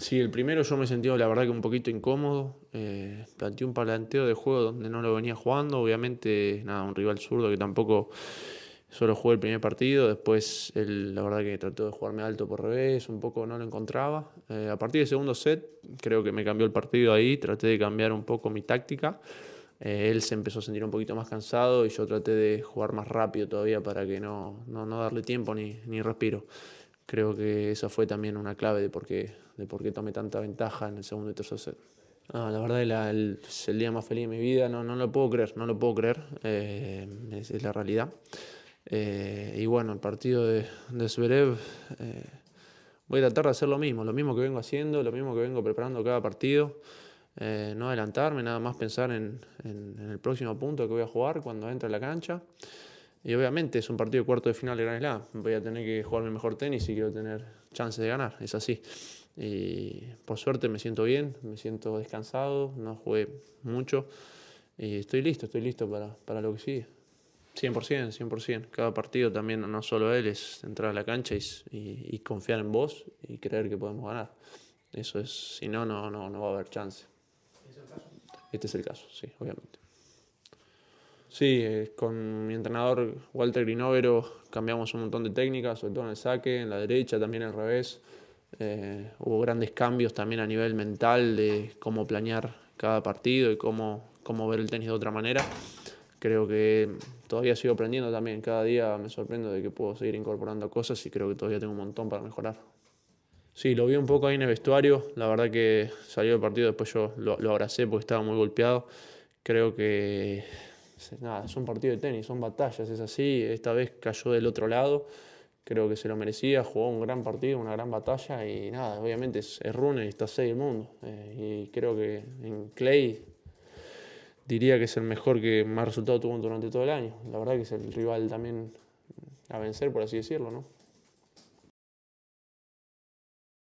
Sí, el primero yo me sentía la verdad que un poquito incómodo. Eh, planteé un palanteo de juego donde no lo venía jugando. Obviamente, nada, un rival zurdo que tampoco solo jugó el primer partido. Después, la verdad que trató de jugarme alto por revés, un poco no lo encontraba. Eh, a partir del segundo set, creo que me cambió el partido ahí. Traté de cambiar un poco mi táctica. Eh, él se empezó a sentir un poquito más cansado y yo traté de jugar más rápido todavía para que no, no, darle tiempo ni, ni respiro creo que esa fue también una clave de por qué, de por qué tomé tanta ventaja en el segundo y tercer set. Ah, la verdad el, es el día más feliz de mi vida, no, no lo puedo creer, no lo puedo creer, eh, es, la realidad. Eh, y bueno, el partido de, de Zverev, eh, voy a tratar de hacer lo mismo, lo mismo que vengo haciendo, lo mismo que vengo preparando cada partido, no adelantarme, nada más pensar en, en, en el próximo punto que voy a jugar cuando entre a la cancha. Y obviamente es un partido de cuarto de final de Gran Slam. Voy a tener que jugar mi mejor tenis y quiero tener chances de ganar. Es así. Y por suerte me siento bien, me siento descansado, no jugué mucho. Y estoy listo, estoy listo para, para lo que sigue. 100%, 100%. Cada partido también, no solo él, es entrar a la cancha y, y, confiar en vos y creer que podemos ganar. Eso es, si no, no, no, no va a haber chance. Este es el caso, sí, obviamente. Sí, eh, con mi entrenador Walter Grinovero cambiamos un montón de técnicas, sobre todo en el saque, en la derecha, también al revés. Eh, hubo grandes cambios también a nivel mental de cómo planear cada partido y cómo, cómo ver el tenis de otra manera. Creo que todavía sigo aprendiendo también, cada día me sorprendo de que puedo seguir incorporando cosas y creo que todavía tengo un montón para mejorar. Sí, lo vi un poco ahí en el vestuario, la verdad que salió el partido, después yo lo, lo abracé porque estaba muy golpeado. Creo que es un partido de tenis, son batallas, es así. Esta vez cayó del otro lado, creo que se lo merecía, jugó un gran partido, una gran batalla y nada, obviamente es, Rune y está 6 del mundo. Eh, y creo que en Clay diría que es el mejor que más resultado tuvo durante todo el año. La verdad que es el rival también a vencer, por así decirlo, ¿no?